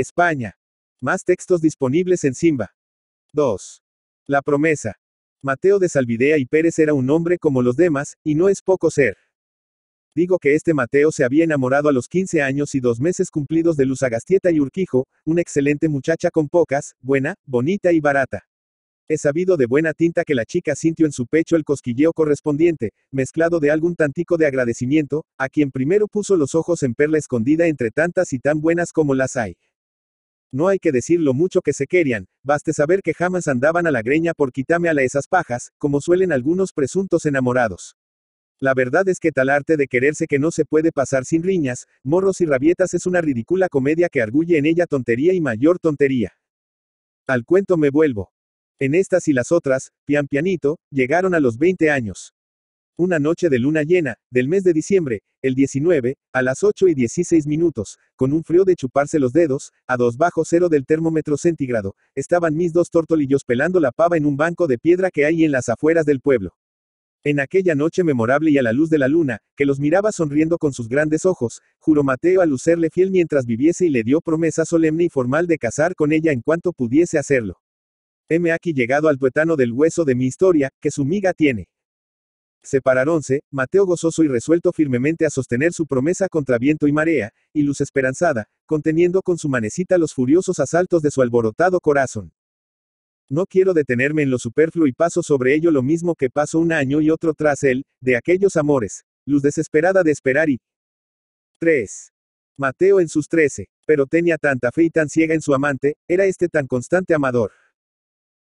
España. Más textos disponibles en Simba. 2. La promesa. Mateo de Salvidea y Pérez era un hombre como los demás, y no es poco ser. Digo que este Mateo se había enamorado a los 15 años y dos meses cumplidos de Luz Agastieta y Urquijo, una excelente muchacha con pocas, buena, bonita y barata. He sabido de buena tinta que la chica sintió en su pecho el cosquilleo correspondiente, mezclado de algún tantico de agradecimiento, a quien primero puso los ojos en perla escondida entre tantas y tan buenas como las hay. No hay que decir lo mucho que se querían, baste saber que jamás andaban a la greña por quitarme a la esas pajas, como suelen algunos presuntos enamorados. La verdad es que tal arte de quererse que no se puede pasar sin riñas, morros y rabietas es una ridícula comedia que arguye en ella tontería y mayor tontería. Al cuento me vuelvo. En estas y las otras, pian pianito, llegaron a los 20 años. Una noche de luna llena, del mes de diciembre, el 19, a las 8 y 16 minutos, con un frío de chuparse los dedos, a 2 bajo cero del termómetro centígrado, estaban mis dos tortolillos pelando la pava en un banco de piedra que hay en las afueras del pueblo. En aquella noche memorable y a la luz de la luna, que los miraba sonriendo con sus grandes ojos, juró Mateo a lucerle fiel mientras viviese y le dio promesa solemne y formal de casar con ella en cuanto pudiese hacerlo. Heme aquí llegado al tuetano del hueso de mi historia, que su miga tiene. Separaronse, Mateo gozoso y resuelto firmemente a sostener su promesa contra viento y marea, y Luz esperanzada, conteniendo con su manecita los furiosos asaltos de su alborotado corazón. No quiero detenerme en lo superfluo y paso sobre ello lo mismo que paso un año y otro tras él, de aquellos amores, luz desesperada de esperar y... 3. Mateo en sus trece, pero tenía tanta fe y tan ciega en su amante, era este tan constante amador.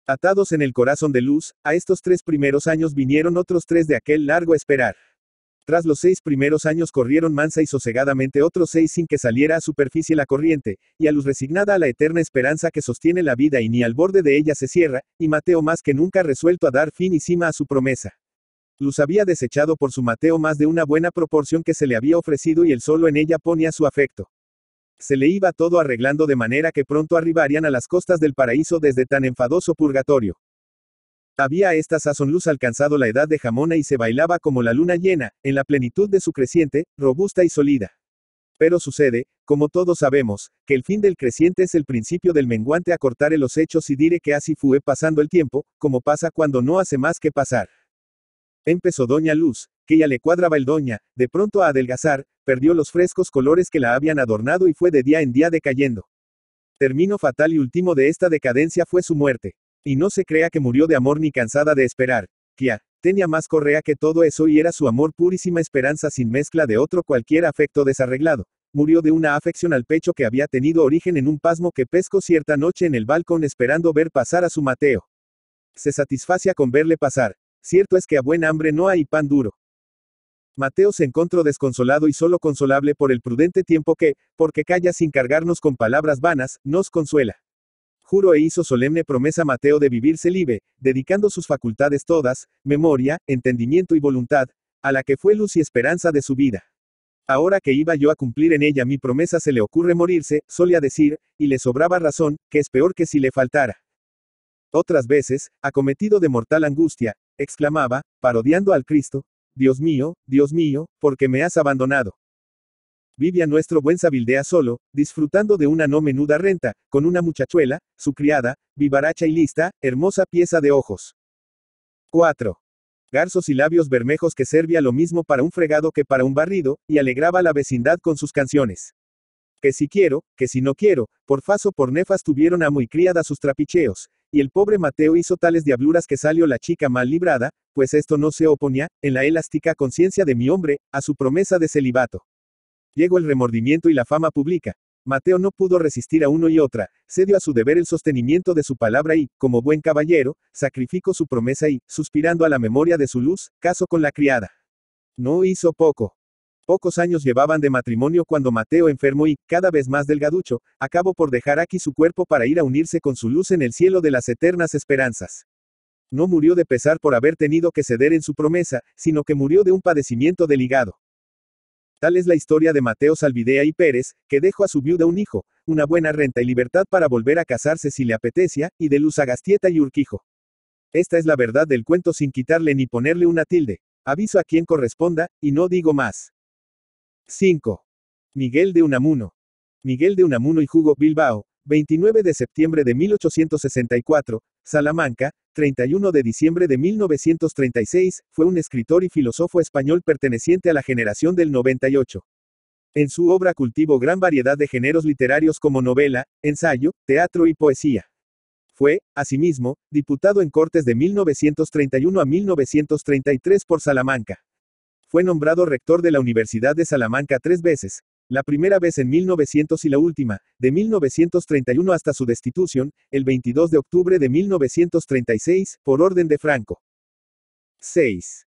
Atados en el corazón de luz, a estos tres primeros años vinieron otros tres de aquel largo esperar. Tras los seis primeros años corrieron mansa y sosegadamente otros seis sin que saliera a superficie la corriente, y a luz resignada a la eterna esperanza que sostiene la vida y ni al borde de ella se cierra, y Mateo más que nunca resuelto a dar fin y cima a su promesa. Luz había desechado por su Mateo más de una buena proporción que se le había ofrecido y él solo en ella ponía su afecto. Se le iba todo arreglando de manera que pronto arribarían a las costas del paraíso desde tan enfadoso purgatorio. Había esta sazón luz alcanzado la edad de jamona y se bailaba como la luna llena, en la plenitud de su creciente, robusta y sólida. Pero sucede, como todos sabemos, que el fin del creciente es el principio del menguante a cortar los hechos y dire que así fue pasando el tiempo, como pasa cuando no hace más que pasar. Empezó Doña Luz, que ya le cuadraba el Doña, de pronto a adelgazar, perdió los frescos colores que la habían adornado y fue de día en día decayendo. Termino fatal y último de esta decadencia fue su muerte. Y no se crea que murió de amor ni cansada de esperar. Kia, ah, tenía más correa que todo eso y era su amor purísima esperanza sin mezcla de otro cualquier afecto desarreglado. Murió de una afección al pecho que había tenido origen en un pasmo que pescó cierta noche en el balcón esperando ver pasar a su Mateo. Se satisface con verle pasar. Cierto es que a buen hambre no hay pan duro. Mateo se encontró desconsolado y solo consolable por el prudente tiempo que, porque calla sin cargarnos con palabras vanas, nos consuela. Juro e hizo solemne promesa a Mateo de vivirse libre, dedicando sus facultades todas, memoria, entendimiento y voluntad, a la que fue luz y esperanza de su vida. Ahora que iba yo a cumplir en ella mi promesa se le ocurre morirse, solía decir, y le sobraba razón, que es peor que si le faltara. Otras veces, acometido de mortal angustia, exclamaba, parodiando al Cristo, Dios mío, Dios mío, porque me has abandonado. Vivía nuestro buen Sabildea solo, disfrutando de una no menuda renta, con una muchachuela, su criada, vivaracha y lista, hermosa pieza de ojos. 4. Garzos y labios bermejos que servía lo mismo para un fregado que para un barrido, y alegraba la vecindad con sus canciones. Que si quiero, que si no quiero, por faso por nefas tuvieron a muy criada sus trapicheos, y el pobre Mateo hizo tales diabluras que salió la chica mal librada, pues esto no se oponía, en la elástica conciencia de mi hombre, a su promesa de celibato. Llegó el remordimiento y la fama pública. Mateo no pudo resistir a uno y otra, cedió a su deber el sostenimiento de su palabra y, como buen caballero, sacrificó su promesa y, suspirando a la memoria de su luz, casó con la criada. No hizo poco. Pocos años llevaban de matrimonio cuando Mateo enfermo y, cada vez más delgaducho, acabó por dejar aquí su cuerpo para ir a unirse con su luz en el cielo de las eternas esperanzas. No murió de pesar por haber tenido que ceder en su promesa, sino que murió de un padecimiento del hígado. Tal es la historia de Mateo Salvidea y Pérez, que dejó a su viuda un hijo, una buena renta y libertad para volver a casarse si le apetecía, y de Luz Gastieta y Urquijo. Esta es la verdad del cuento sin quitarle ni ponerle una tilde. Aviso a quien corresponda, y no digo más. 5. Miguel de Unamuno. Miguel de Unamuno y Hugo Bilbao, 29 de septiembre de 1864, Salamanca, 31 de diciembre de 1936, fue un escritor y filósofo español perteneciente a la generación del 98. En su obra cultivó gran variedad de géneros literarios como novela, ensayo, teatro y poesía. Fue, asimismo, diputado en Cortes de 1931 a 1933 por Salamanca. Fue nombrado rector de la Universidad de Salamanca tres veces, la primera vez en 1900 y la última, de 1931 hasta su destitución, el 22 de octubre de 1936, por orden de Franco. 6.